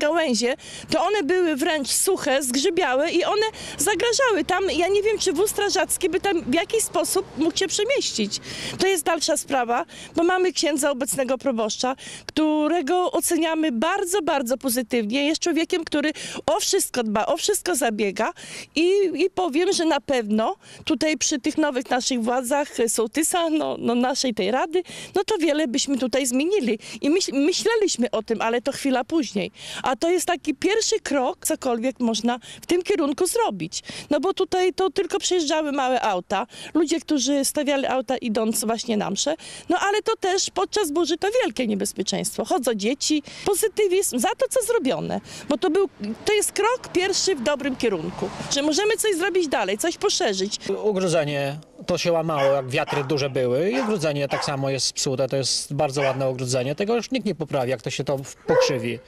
gałęzie, to one były wręcz suche, zgrzybiałe i one zagrażały tam. Ja nie wiem, czy wóz strażacki by tam w jakiś sposób mógł się przemieścić. To jest dalsza sprawa, bo mamy księdza obecnego proboszcza, którego oceniamy bardzo, bardzo pozytywnie. Jest człowiekiem, który o wszystko dba, o wszystko zabiega i, i powiem, że na pewno tutaj przy tych nowych naszych władzach sołtysa, no, no naszej tej rady, no to wiele byśmy tutaj zmienili. I myśl, myśleliśmy o tym, ale to chwila później. A to jest taki pierwszy krok, cokolwiek można w tym kierunku zrobić. No bo tutaj to tylko przejeżdżały małe auta, ludzie, którzy stawiali auta idąc właśnie na msze, no ale to też podczas burzy to wielkie niebezpieczeństwo. Chodzą dzieci, pozytywizm za to, co zrobione, bo to, był, to jest krok pierwszy w dobrym kierunku, Czy możemy coś zrobić dalej, coś poszerzyć. Ugrożenie to się łamało, jak wiatry duże były i ogrodzenie tak samo jest psute, to jest bardzo ładne ogrodzenie, tego już nikt nie poprawi, jak to się to pokrzywi.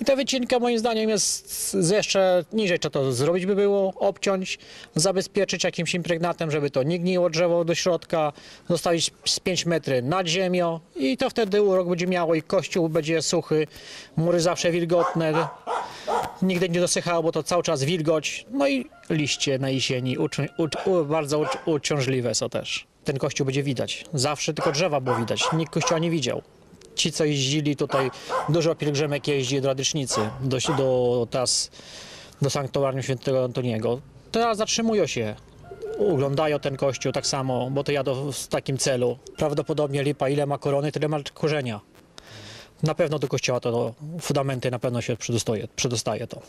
I ta wycinka moim zdaniem jest jeszcze niżej, czy to zrobić by było, obciąć, zabezpieczyć jakimś impregnatem, żeby to nie gniło drzewo do środka, zostawić z 5 metry nad ziemią i to wtedy urok będzie miało i kościół będzie suchy, mury zawsze wilgotne, nigdy nie dosychało, bo to cały czas wilgoć. No i liście na jesieni uczy, u, u, bardzo uci, uciążliwe są też. Ten kościół będzie widać. Zawsze tylko drzewa było widać. Nikt kościoła nie widział. Ci, co jeździli tutaj, dużo pielgrzymek jeździ do Radycznicy, do, do, teraz, do sanktuarium świętego Antoniego. Teraz zatrzymują się, oglądają ten kościół tak samo, bo to jadą w takim celu. Prawdopodobnie lipa ile ma korony, tyle ma korzenia. Na pewno do kościoła to fundamenty na pewno się przedostaje, przedostaje to.